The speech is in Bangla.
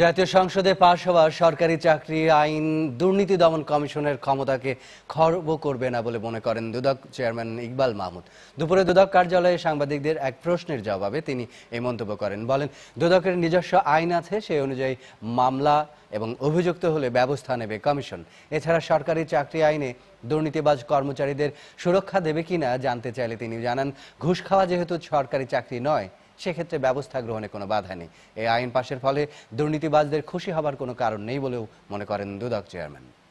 জাতীয় সংসদে পাশ হওয়া সরকারি চাকরি আইন দুর্নীতি দমন কমিশনের ক্ষমতাকে খর্ব করবে না বলে মনে করেন দুদক চেয়ারম্যান ইকবাল মাহমুদ দুপুরে দুদক কার্যালয়ে সাংবাদিকদের এক প্রশ্নের জবাবে তিনি এই মন্তব্য করেন বলেন দুদকের নিজস্ব আইন আছে সেই অনুযায়ী মামলা এবং অভিযুক্ত হলে ব্যবস্থা নেবে কমিশন এছাড়া সরকারি চাকরি আইনে দুর্নীতিবাজ কর্মচারীদের সুরক্ষা দেবে কিনা জানতে চাইলে তিনি জানান ঘুষ খাওয়া যেহেতু সরকারি চাকরি নয় সেক্ষেত্রে ব্যবস্থা গ্রহণে কোনো বাধা নেই এই আইন পাশের ফলে দুর্নীতিবাজদের খুশি হবার কোনো কারণ নেই বলেও মনে করেন দুদক চেয়ারম্যান